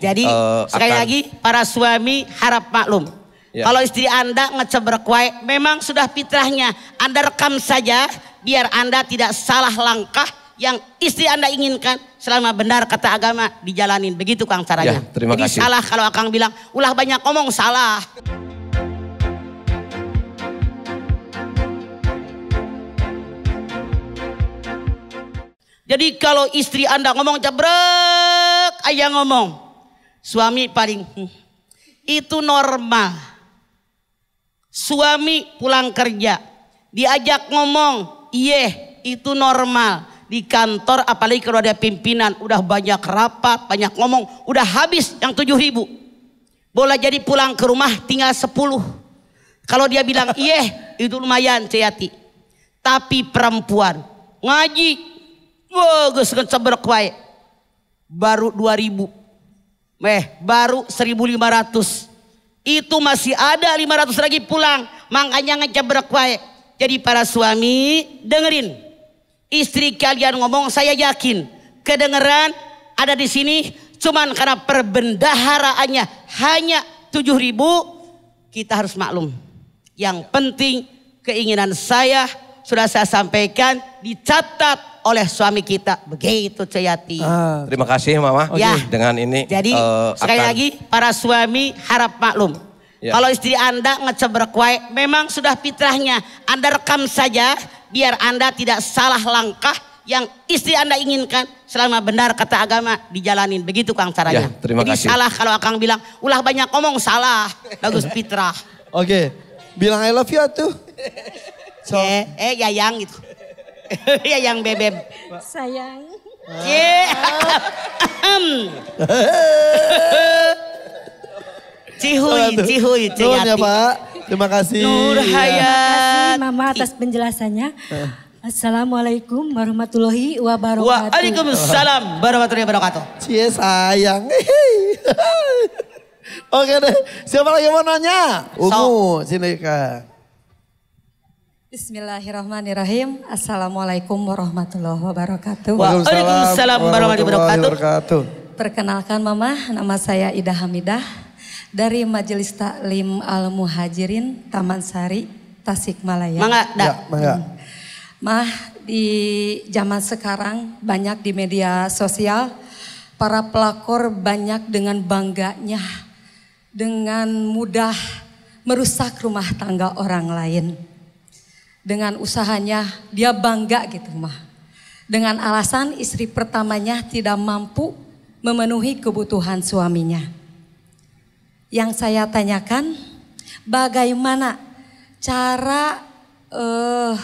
Jadi uh, sekali akan... lagi para suami harap maklum. Ya. Kalau istri Anda ngecebrek wae memang sudah fitrahnya. Anda rekam saja biar Anda tidak salah langkah yang istri Anda inginkan selama benar kata agama dijalanin. Begitu Kang caranya. Ya, terima Jadi kasih. salah kalau Akang bilang ulah banyak ngomong salah. Jadi kalau istri Anda ngomong cebrek, ayah ngomong. Suami paling hmm, itu normal. Suami pulang kerja diajak ngomong, "Iya, itu normal." Di kantor apalagi kalau ada pimpinan, udah banyak rapat, banyak ngomong, udah habis yang tujuh ribu. Boleh jadi pulang ke rumah tinggal sepuluh. Kalau dia bilang, "Iya, itu lumayan, Ceyati." Tapi perempuan ngaji, bagus kan seberkuai. Baru dua ribu Meh, baru 1500. Itu masih ada 500 lagi pulang. Makanya ngecebrak wae. Jadi para suami, dengerin. Istri kalian ngomong, saya yakin. Kedengeran ada di sini. Cuman karena perbendaharaannya hanya 7000 kita harus maklum. Yang penting keinginan saya sudah saya sampaikan dicatat oleh suami kita. Begitu Ceyati. Ah. Terima kasih Mama. Ya. Dengan ini. Jadi uh, sekali akan... lagi para suami harap maklum. Ya. Kalau istri Anda ngecebrek wae memang sudah fitrahnya. Anda rekam saja biar Anda tidak salah langkah yang istri Anda inginkan selama benar kata agama dijalanin begitu Kang caranya. Ya, terima Jadi kasih. salah kalau Akang bilang ulah banyak ngomong salah bagus fitrah. Oke. Okay. Bilang I love you tuh. So. Eh, eh Yayang gitu. yayang Bebem. Sayang. Cihuy, cihuy, cihuy. ya Pak. Terima kasih. Nur iya. Hayat. Terima kasih Mama atas penjelasannya. Eh. Assalamualaikum warahmatullahi wabarakatuh. Waalaikumsalam warahmatullahi wabarakatuh. Cie sayang. Oke deh, siapa lagi mau nanya? Ungu, so. sini Kak. Bismillahirrahmanirrahim. Assalamualaikum warahmatullahi wabarakatuh. Waalaikumsalam warahmatullahi wabarakatuh. Perkenalkan Mama, nama saya Ida Hamidah dari Majelis Taklim Al Muhajirin Taman Sari Tasikmalaya. Mangga, Ya, mangga. Hmm. Mah di zaman sekarang banyak di media sosial para pelakor banyak dengan bangganya dengan mudah merusak rumah tangga orang lain dengan usahanya dia bangga gitu mah. Dengan alasan istri pertamanya tidak mampu memenuhi kebutuhan suaminya. Yang saya tanyakan bagaimana cara eh uh,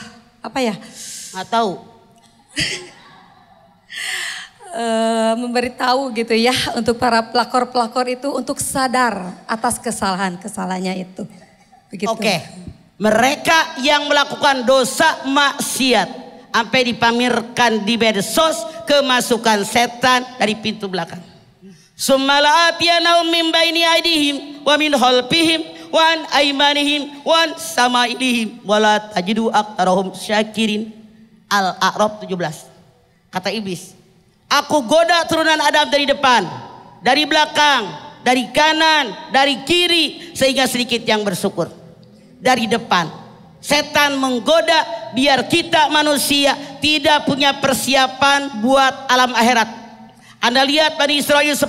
apa ya? Nggak tahu. uh, memberitahu gitu ya untuk para pelakor-pelakor itu untuk sadar atas kesalahan-kesalahannya itu. Begitu. Oke. Okay. Mereka yang melakukan dosa maksiat sampai dipamerkan di medsos kemasukan setan dari pintu belakang. Sumala atiyanahum min baini aidihim wa min khalfihim wa an aimanihim wa an samailihim wala tajidu aktarahum syakirin. Al-A'raf 17. Kata iblis, aku goda turunan Adam dari depan, dari belakang, dari kanan, dari kiri sehingga sedikit yang bersyukur dari depan. Setan menggoda biar kita manusia tidak punya persiapan buat alam akhirat. Anda lihat Bani Israel 10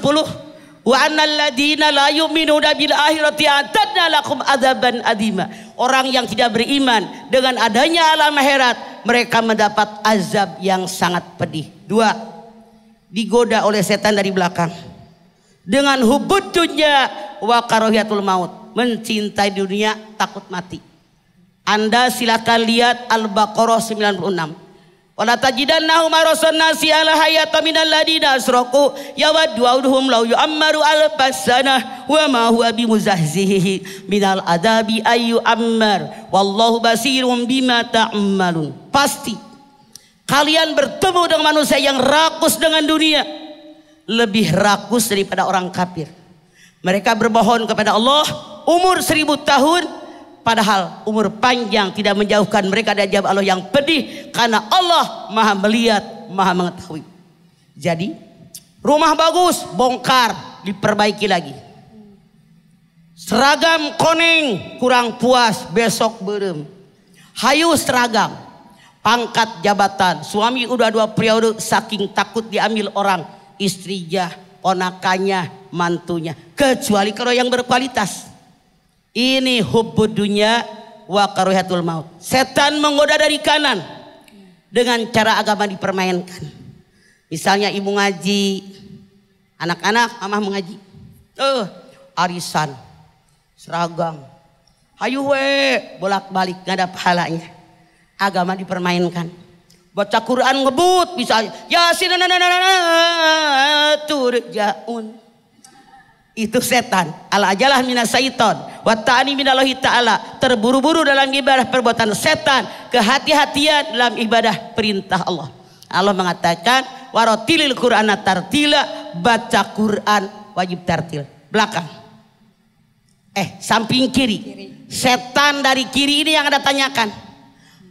Wa adima. Orang yang tidak beriman dengan adanya alam akhirat, mereka mendapat azab yang sangat pedih. Dua, digoda oleh setan dari belakang. Dengan hubud dunia wa karohiatul maut mencintai dunia takut mati. Anda silakan lihat Al-Baqarah 96. Wala tajidannahu marasan nasi ala hayata minal ladina asraku yawaddu awduhum law yu'ammaru al-basana wa ma huwa bimuzahzihi minal adabi ayu ammar wallahu basirum bima ta'ammalun pasti kalian bertemu dengan manusia yang rakus dengan dunia lebih rakus daripada orang kafir mereka berbohong kepada Allah umur seribu tahun padahal umur panjang tidak menjauhkan mereka dari jawab Allah yang pedih karena Allah maha melihat maha mengetahui jadi rumah bagus bongkar diperbaiki lagi seragam koning kurang puas besok berem hayu seragam pangkat jabatan suami udah dua periode saking takut diambil orang istrinya ponakannya mantunya kecuali kalau yang berkualitas ini hubud dunia wa karuhatul maut. Setan menggoda dari kanan dengan cara agama dipermainkan. Misalnya ibu ngaji, anak-anak mamah mengaji. Eh, arisan, seragam. Hayu we, bolak-balik gak ada pahalanya. Agama dipermainkan. Baca Quran ngebut misalnya. Yasin turjaun itu setan ala ajalah mina syaiton Wata'ani mina minallahi ta'ala terburu-buru dalam ibadah perbuatan setan kehati-hatian dalam ibadah perintah Allah Allah mengatakan warotilil Quran tartila baca Quran wajib tartil belakang eh samping kiri. setan dari kiri ini yang ada tanyakan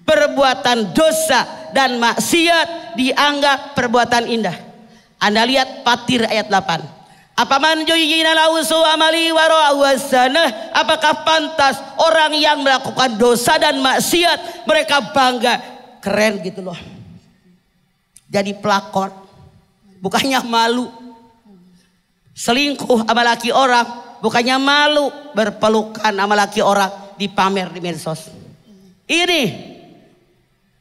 perbuatan dosa dan maksiat dianggap perbuatan indah Anda lihat patir ayat 8 apa manjuyina lausu amali wasanah? Apakah pantas orang yang melakukan dosa dan maksiat mereka bangga? Keren gitu loh. Jadi pelakor. Bukannya malu. Selingkuh sama laki orang. Bukannya malu berpelukan sama laki orang. Dipamer di medsos. Ini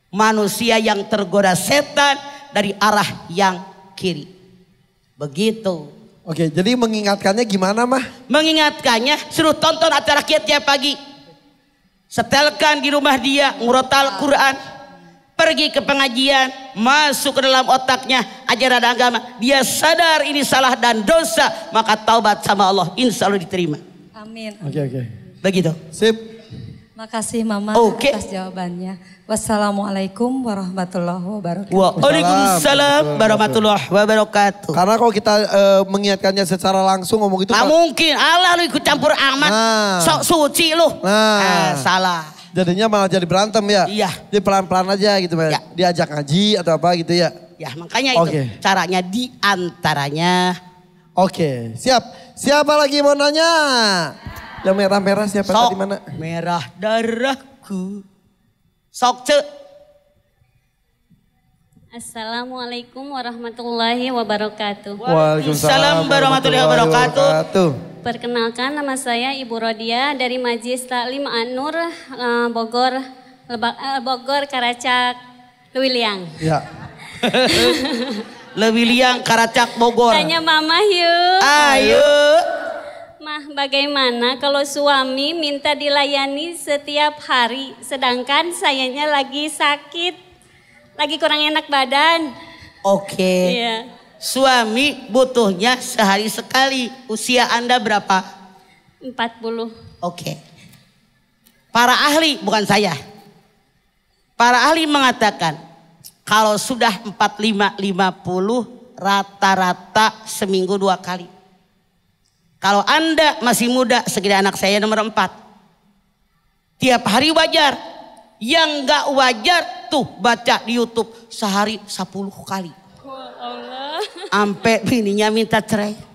manusia yang tergoda setan dari arah yang kiri. Begitu Oke, jadi mengingatkannya gimana mah? Mengingatkannya suruh tonton acara kiat tiap pagi. Setelkan di rumah dia, ngurotal Quran. Pergi ke pengajian, masuk ke dalam otaknya ajaran agama. Dia sadar ini salah dan dosa, maka taubat sama Allah insya Allah diterima. Amin. Oke, oke. Begitu. Sip. Makasih Mama okay. atas jawabannya. Wassalamualaikum warahmatullahi wabarakatuh. Waalaikumsalam warahmatullahi wabarakatuh. Karena kalau kita e, mengingatkannya secara langsung ngomong itu. Gak mungkin. Allah lu ikut campur amat. Nah. Sok suci lu. Nah. Eh, salah. Jadinya malah jadi berantem ya. Iya. Jadi pelan-pelan aja gitu. Ya? ya. Diajak ngaji atau apa gitu ya. Ya makanya itu caranya diantaranya. Oke okay. siap. Siapa lagi mau nanya? Yang merah-merah siapa Sok. tadi mana? Merah darahku. Sok ce. Assalamualaikum warahmatullahi wabarakatuh. Waalaikumsalam warahmatullahi wabarakatuh. Perkenalkan nama saya Ibu Rodia dari Majlis Taklim An-Nur eh, Bogor eh, Bogor Karacak Lewiliang. Ya. Lewiliang Karacak Bogor. Tanya mama yuk. Ayo. Mah, bagaimana kalau suami minta dilayani setiap hari, sedangkan sayanya lagi sakit, lagi kurang enak badan. Oke. Okay. Iya. Suami butuhnya sehari sekali. Usia Anda berapa? 40. Oke. Okay. Para ahli, bukan saya. Para ahli mengatakan, kalau sudah 45-50, rata-rata seminggu dua kali. Kalau Anda masih muda, sekedar anak saya nomor empat. Tiap hari wajar. Yang nggak wajar tuh baca di Youtube sehari sepuluh kali. Sampai bininya minta cerai.